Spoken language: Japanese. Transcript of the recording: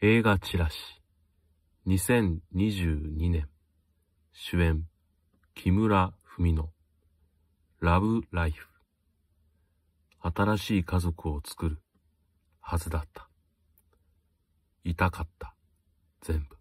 映画チラシ2022年主演木村文乃ラブライフ新しい家族を作るはずだった痛かった全部